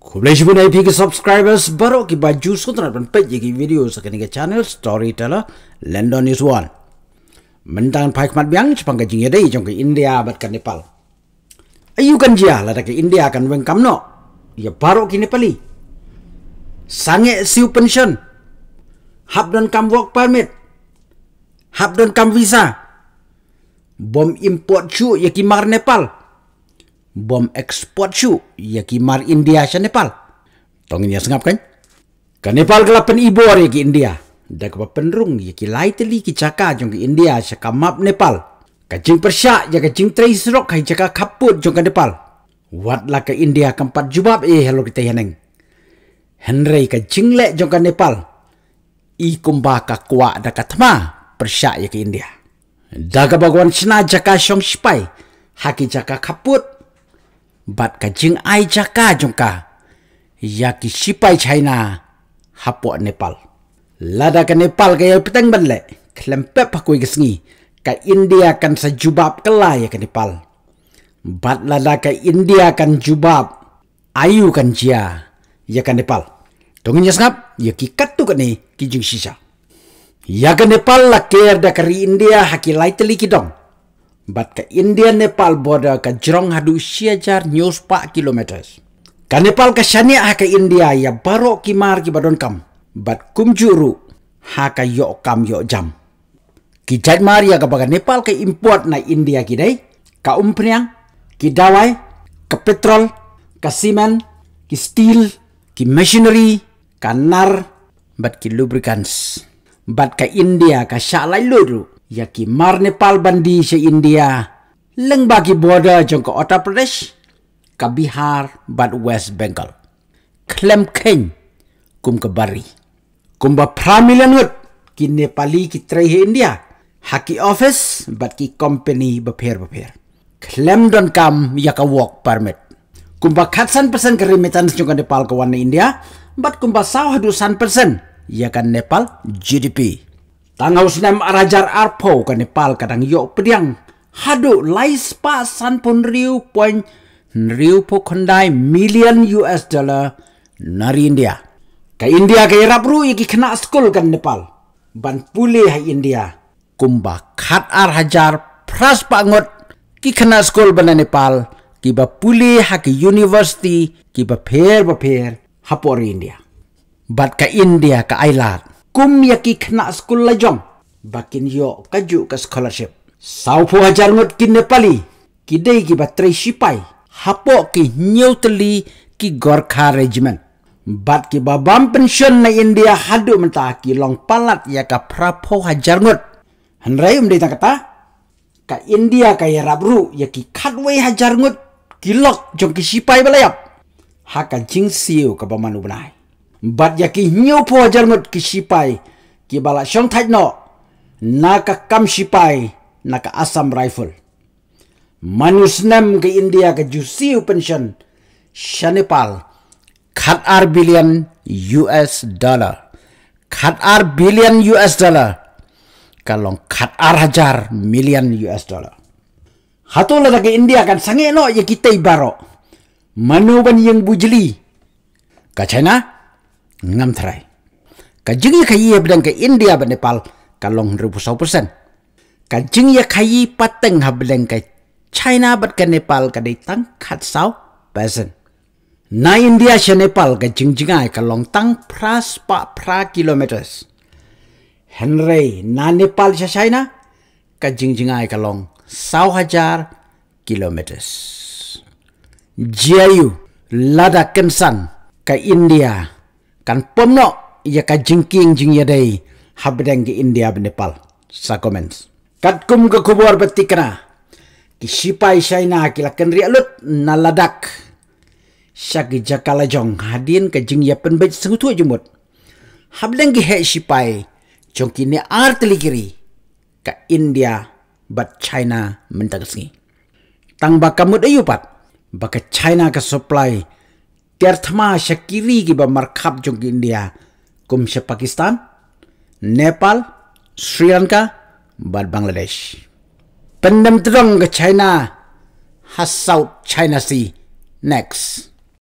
Kulish pun IP ke subscribers baru ke baju sutra dan peji ke video sekali ke channel Storyteller London News One. Mentang pakai mat biang cepang ke jingga deh jom ke India abad ke Nepal. Ayu kan jia lah dah ke India kan weng kam no. Ya baru ke Nepali. Sangat siu pension. Hab dan kam work permit. Hab dan kam visa. Bom import cu ya kimar Nepal. Nepal bom export shu ya ki mar India sa Nepal. Tong niya sangap kan? Ka Nepal ka lapan ibor ya ki India. Da ka penrung ya ki lightly ki chaka jong ki India sa kamap Nepal. Ka jing persya ya ka jing trace rock hai chaka kaput jong ka Nepal. Wat la ka India kampat jubab eh halo kita yaneng. Henry ka jing lek jong ka Nepal. I kumba ka kwa da ka tma persya ya ki India. Da ka bagwan sina chaka syong spy. Haki chaka kaput. บัดกะจึงไอจักาจงกาอยากกิชิไปชัยนาฮับปวเนปาลลาดากะเนปาลกะยอปตังบัดเลคลัมเปปะกุยกสงีกะอินเดียกันสะจุบับกะลายกะเนปาลบัดลาดากะอินเดียกันจุบับอายุกันเจียยากะเนปาลตงินยสงับยากิกัตตุกะนีกิจึงชิชายากะเนปาลละเกียร์ดะกะรีอินเดียฮักิไลตลิกิดอง bat ka india nepal border ka jrong hadu sia jar news pa kilometers ka nepal ka shani ha ka india ya baro ki mar ki badon kam bat kumjuru ha ka yo kam yo jam ki jad mar ya ka baga nepal ka import na india ki dai ka umpnya ki dawai ka petrol ka semen ki steel ki machinery ka nar bat ki lubricants bat ka india ka sha lai lu ya ki mar Nepal bandi se India, leng bagi border jong ke Uttar Pradesh, ke Bihar, bad West Bengal. Klem keng, kum ke Bari. Kum ba pramilan ut, ki Nepali ki trahi India, haki office, bad ki company bapher bapher. Klem don kam, ya ke work permit. Kum ba khatsan persen ke remittance jong ke Nepal ke warna India, bad kum ba sawah dusan persen, ya kan Nepal GDP. Tangau senem arajar arpo ke Nepal kadang yok pediang. Hadu lais pa san pun riu poin riu po kondai million US dollar nari India. Ke India ke Irap ru iki kena skul kan Nepal. Ban pulih hai India. Kumba khat ar hajar pras pangot ki kena skul ban Nepal. Ki ba pulih hai university ki ba pher ba pher hapori India. Bat ke India ke Ailat kum yaki kena sekolah lajong. Bakin yo kaju ke scholarship. Saupu hajar ngut ki Nepali. Kidai ki batrei sipai. Hapo ki nyutli ki gorkha regiment. Bat ki babam pensyon na India hadu mentah ki long palat ya ka prapo hajar ngut. Hendrai umdai tak kata. Ka India kaya rabru ya ki kadwe hajar ngut. Kilok jong ki sipai balayap. Hakan jing siu ke paman ubenai. บัดยากิเหนียวพอจะมดกิชิไปกิบาลาชงไทยเนาะนักกัมชิไปนักอาสัมไรเฟิลมนุษย์เนมกิอินเดียกิจูซิวเพนชันชานิพัลคัดอาร์บิลเลียนยูเอสดอลลาร์คัดอาร์บิลเลียนยูเอสดอลลาร์กัลองคัดอาร์ฮจาร์มิลเลียนยูเอสดอลลาร์ฮัตุลละกิอินเดียกันสังเงาะยากิเตยบารอมนุษย์บันยังบุจลีกัชนะ ngam trai ka jing ye khayi ya bdan ka india ba nepal ka long ru sau persen ka jing ye ya khayi pateng ha bdan ka china ba ka nepal ka dei tang khat sau persen na india she nepal ka jing jing ai ka long tang pras pa pra kilometers henry na nepal she china ka jing jing ai ka long sau hajar kilometers jiayu lada kensan ka india kan pomno ya ka jingking jing ya dai habdang ge india ab nepal sa comments kat kum ke kubur beti kena ki sipai shaina ki la kenri alut na ladak syak jakala jong hadin ke jing ya pen bej sengutu jumut habdang ge he sipai jong ki ne art ligiri ka india bat china mentang sing tang bakamut ayupat baka china ke supply tertama syakiri ki ba markhap jong india kum sya pakistan nepal sri lanka bar bangladesh pendam terang ke china hasau china sea next